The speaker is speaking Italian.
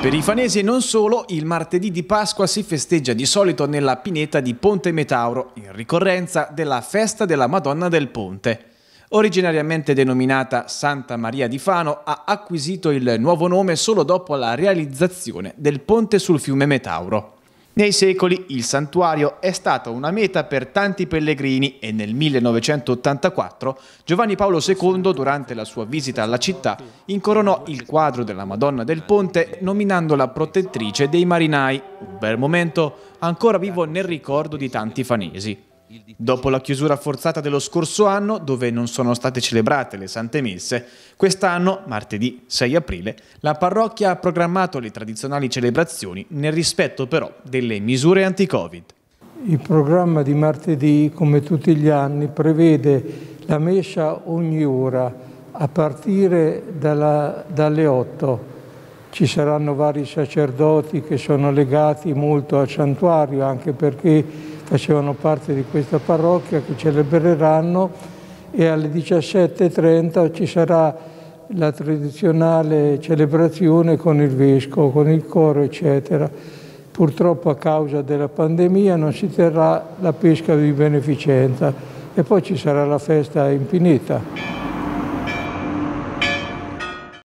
Per i fanesi e non solo, il martedì di Pasqua si festeggia di solito nella pineta di Ponte Metauro, in ricorrenza della festa della Madonna del Ponte. Originariamente denominata Santa Maria di Fano, ha acquisito il nuovo nome solo dopo la realizzazione del ponte sul fiume Metauro. Nei secoli il santuario è stato una meta per tanti pellegrini e nel 1984 Giovanni Paolo II, durante la sua visita alla città, incoronò il quadro della Madonna del Ponte nominandola protettrice dei marinai, un bel momento ancora vivo nel ricordo di tanti fanesi. Dopo la chiusura forzata dello scorso anno, dove non sono state celebrate le Sante Messe, quest'anno, martedì 6 aprile, la parrocchia ha programmato le tradizionali celebrazioni nel rispetto però delle misure anti-Covid. Il programma di martedì, come tutti gli anni, prevede la mescia ogni ora, a partire dalla, dalle 8. Ci saranno vari sacerdoti che sono legati molto al santuario, anche perché facevano parte di questa parrocchia che celebreranno e alle 17.30 ci sarà la tradizionale celebrazione con il vescovo, con il coro eccetera. Purtroppo a causa della pandemia non si terrà la pesca di beneficenza e poi ci sarà la festa infinita.